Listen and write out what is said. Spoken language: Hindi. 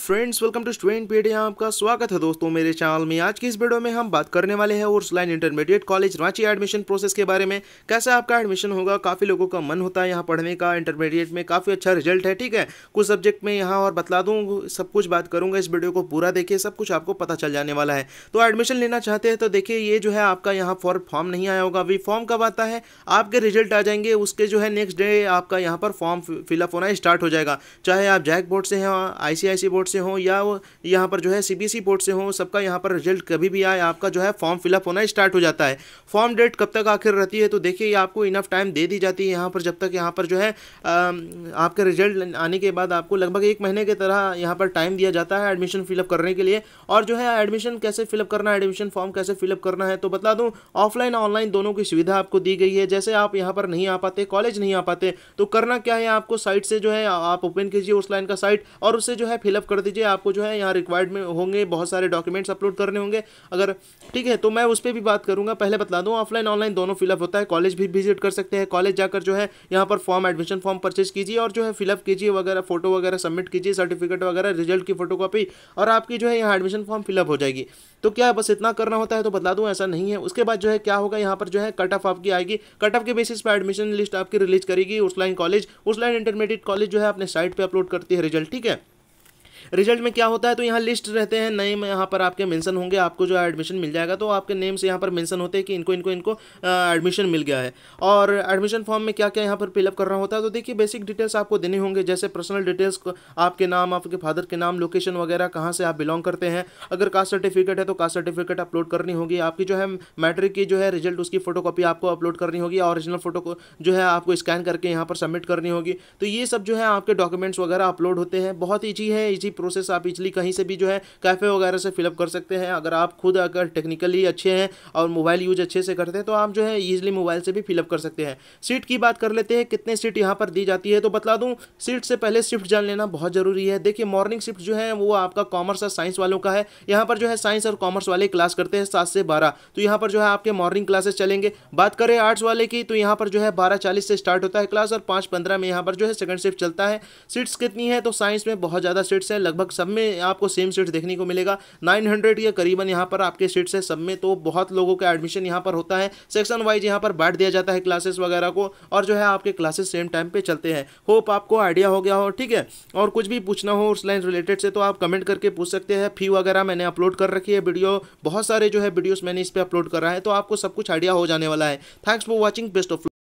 friends welcome to student PD आपका स्वागत है दोस्तों मेरे चैनल में आज की इस वीडियो में हम बात करने वाले हैं Ursuline intermediate college Ranchi admission process के बारे में कैसे आपका एडमिशन होगा काफ़ी लोगों का मन होता है यहाँ पढ़ने का इंटरमीडिएट में काफ़ी अच्छा रिजल्ट है ठीक है कुछ सब्जेक्ट में यहाँ और बता दूँ सब कुछ बात करूँगा इस वीडियो को पूरा देखिए सब कुछ आपको पता चल जाने वाला है तो एडमिशन लेना चाहते हैं तो देखिए ये जो है आपका यहाँ फॉर फॉर्म नहीं आया होगा अभी फॉर्म कब आता है आपके रिजल्ट आ जाएंगे उसके जो है नेक्स्ट डे आपका यहाँ पर फॉर्म फिलअप होना स्टार्ट हो जाएगा चाहे आप जैक बोर्ड से हैं आई बोर्ड बोर्ड से हो या वो यहाँ पर जो है सीबीएसई बोर्ड e से हो सबका यहाँ पर रिजल्ट कभी भी आए आपका जो है फॉर्म फिलअप होना स्टार्ट हो जाता है फॉर्म डेट कब तक आखिर रहती है तो देखिए आपको इनफ टाइम दे दी जाती है यहाँ पर जब तक यहाँ पर जो है आपके रिजल्ट आने के बाद आपको लगभग एक महीने के तरह यहाँ पर टाइम दिया जाता है एडमिशन फिलअप करने के लिए और जो है एडमिशन कैसे फिलअप करना है एडमिशन फॉर्म कैसे फिलअप करना है तो बता दूँ ऑफलाइन ऑनलाइन दोनों की सुविधा आपको दी गई है जैसे आप यहाँ पर नहीं आ पाते कॉलेज नहीं आ पाते तो करना क्या है आपको साइट से जो है आप ओपन कीजिए उस लाइन का साइट और उससे जो है फिलअप कर कर दीजिए आपको जो है यहाँ रिक्वायर्ड में होंगे बहुत सारे डॉक्यूमेंट्स अपलोड करने होंगे अगर ठीक है तो मैं उस पर भी बात करूँगा पहले बता दूँ ऑफलाइन ऑनलाइन दोनों फिलअप होता है कॉलेज भी विजिट कर सकते हैं कॉलेज जाकर जो है यहाँ पर फॉर्म एडमिशन फॉर्म परचेज कीजिए और जो है फिलअप कीजिए वगैरह फोटो वगैरह सबमिट कीजिए सर्टिफिकेट वगैरह रिजल्ट की फोटोकॉपी और आपकी जो है यहाँ एडमिशन फॉर्म फिलअप हो जाएगी तो क्या बस इतना करना होता है तो बता दूँ ऐसा नहीं है उसके बाद जो है क्या होगा यहाँ पर जो है कट ऑफ आपकी आएगी कट ऑफ के बेसिस पर एडमिशन लिस्ट आपकी रिलीज करेगी Ursuline college Ursuline intermediate college जो है अपने साइट पर अपलोड करती है रिजल्ट ठीक है रिजल्ट में क्या होता है तो यहाँ लिस्ट रहते हैं नेम यहाँ पर आपके मेंशन होंगे आपको जो है एडमिशन मिल जाएगा तो आपके नेम से यहाँ पर मेंशन होते हैं कि इनको इनको इनको एडमिशन मिल गया है और एडमिशन फॉर्म में क्या क्या यहाँ पर फिलअप करना होता है तो देखिए बेसिक डिटेल्स आपको देने होंगे जैसे पर्सनल डिटेल्स आपके नाम आपके फादर के नाम लोकेशन वगैरह कहाँ से आप बिलोंग करते हैं अगर कास्ट सर्टिफिकेट है तो कास्ट सर्टिफिकेट अपलोड करनी होगी आपकी जो है मैट्रिक की जो है रिजल्ट उसकी फोटो आपको अपलोड करनी होगी ऑरिजिनल फोटो को जो है आपको स्कैन करके यहाँ पर सबमिट करनी होगी तो ये सब जो है आपके डॉक्यूमेंट्स वगैरह अपलोड होते हैं बहुत ईजी है ईजी प्रोसेस आप इजली कहीं से भी जो है कैफ़े वगैरह से फिलअप कर सकते हैं अगर आप खुद अगर टेक्निकली अच्छे हैं और मोबाइल यूज अच्छे से करते हैं तो आप जो है ईजिली मोबाइल से भी फिलअप कर सकते हैं सीट की बात कर लेते हैं कितने सीट यहाँ पर दी जाती है तो बता दूँ सीट से पहले शिफ्ट जान लेना बहुत ज़रूरी है देखिए मॉर्निंग शिफ्ट जो है वो आपका कॉमर्स और साइंस वालों का है यहाँ पर जो है साइंस और कॉमर्स वाले क्लास करते हैं सात से बारह तो यहाँ पर जो है आपके मॉर्निंग क्लासेस चलेंगे बात करें आर्ट्स वाले की तो यहाँ पर जो है बारह चालीस से स्टार्ट होता है क्लास और पाँच पंद्रह में यहाँ पर जो है सेकंड शिफ्ट चलता है सीट्स कितनी है तो साइंस में बहुत ज़्यादा सीट्स हैं लगभग सब में आपको सेम सीट्स देखने को मिलेगा नाइन हंड्रेड के करीबन यहाँ पर आपके सीट्स है सब में तो बहुत लोगों का एडमिशन यहाँ पर होता है सेक्शन वाइज यहाँ पर बांट दिया जाता है क्लासेस वगैरह को और जो है आपके क्लासेस सेम टाइम पर चलते हैं होप आपको आइडिया हो गया हो ठीक है और कुछ भी पूछना हो उस लाइन रिलेटेड से तो आप कमेंट करके पूछ सकते हैं फी वगैरह मैंने अपलोड कर रखी है वीडियो बहुत सारे जो है वीडियोज़ मैंने इस पर अपलोड करा है तो आपको सब कुछ आइडिया हो जाने वाला है thanks for watching best of